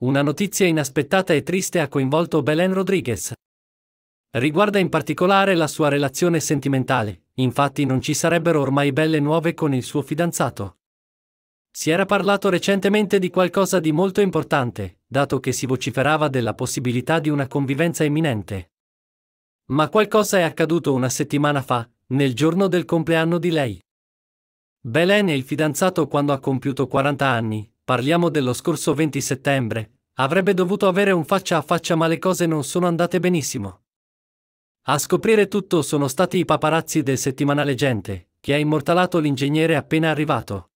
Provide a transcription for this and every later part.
Una notizia inaspettata e triste ha coinvolto Belen Rodriguez. Riguarda in particolare la sua relazione sentimentale, infatti non ci sarebbero ormai belle nuove con il suo fidanzato. Si era parlato recentemente di qualcosa di molto importante, dato che si vociferava della possibilità di una convivenza imminente. Ma qualcosa è accaduto una settimana fa, nel giorno del compleanno di lei. Belen e il fidanzato quando ha compiuto 40 anni, parliamo dello scorso 20 settembre, avrebbe dovuto avere un faccia a faccia ma le cose non sono andate benissimo. A scoprire tutto sono stati i paparazzi del settimanale Gente, che ha immortalato l'ingegnere appena arrivato.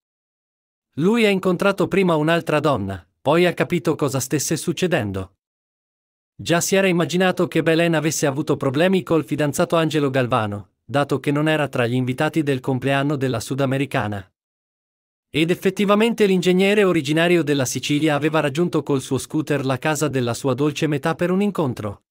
Lui ha incontrato prima un'altra donna, poi ha capito cosa stesse succedendo. Già si era immaginato che Belen avesse avuto problemi col fidanzato Angelo Galvano, dato che non era tra gli invitati del compleanno della sudamericana. Ed effettivamente l'ingegnere originario della Sicilia aveva raggiunto col suo scooter la casa della sua dolce metà per un incontro.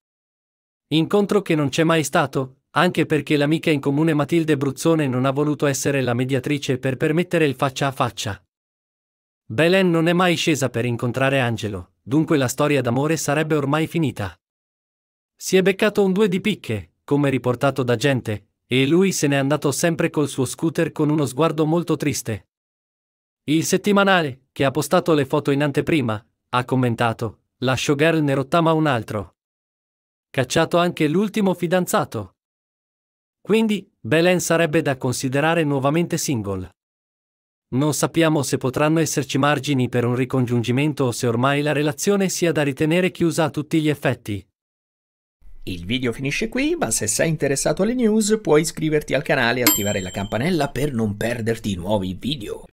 Incontro che non c'è mai stato, anche perché l'amica in comune Matilde Bruzzone non ha voluto essere la mediatrice per permettere il faccia a faccia. Belen non è mai scesa per incontrare Angelo, dunque la storia d'amore sarebbe ormai finita. Si è beccato un due di picche, come riportato da gente, e lui se n'è andato sempre col suo scooter con uno sguardo molto triste. Il settimanale, che ha postato le foto in anteprima, ha commentato, la showgirl ne rottama un altro. Cacciato anche l'ultimo fidanzato. Quindi, Belen sarebbe da considerare nuovamente single. Non sappiamo se potranno esserci margini per un ricongiungimento o se ormai la relazione sia da ritenere chiusa a tutti gli effetti. Il video finisce qui, ma se sei interessato alle news puoi iscriverti al canale e attivare la campanella per non perderti nuovi video.